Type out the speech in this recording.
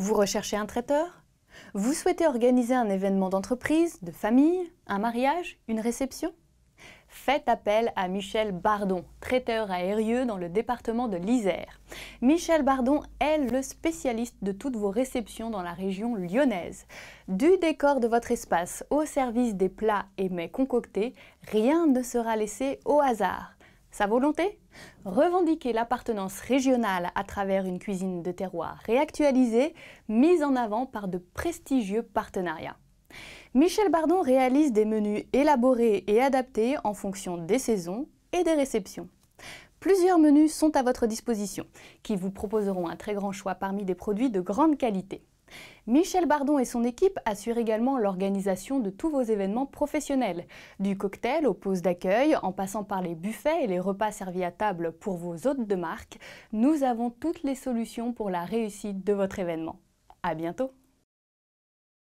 Vous recherchez un traiteur Vous souhaitez organiser un événement d'entreprise, de famille, un mariage, une réception Faites appel à Michel Bardon, traiteur à dans le département de l'Isère. Michel Bardon est le spécialiste de toutes vos réceptions dans la région lyonnaise. Du décor de votre espace au service des plats et mets concoctés, rien ne sera laissé au hasard. Sa volonté Revendiquer l'appartenance régionale à travers une cuisine de terroir réactualisée, mise en avant par de prestigieux partenariats. Michel Bardon réalise des menus élaborés et adaptés en fonction des saisons et des réceptions. Plusieurs menus sont à votre disposition, qui vous proposeront un très grand choix parmi des produits de grande qualité. Michel Bardon et son équipe assurent également l'organisation de tous vos événements professionnels, du cocktail aux pauses d'accueil, en passant par les buffets et les repas servis à table pour vos hôtes de marque. Nous avons toutes les solutions pour la réussite de votre événement. À bientôt!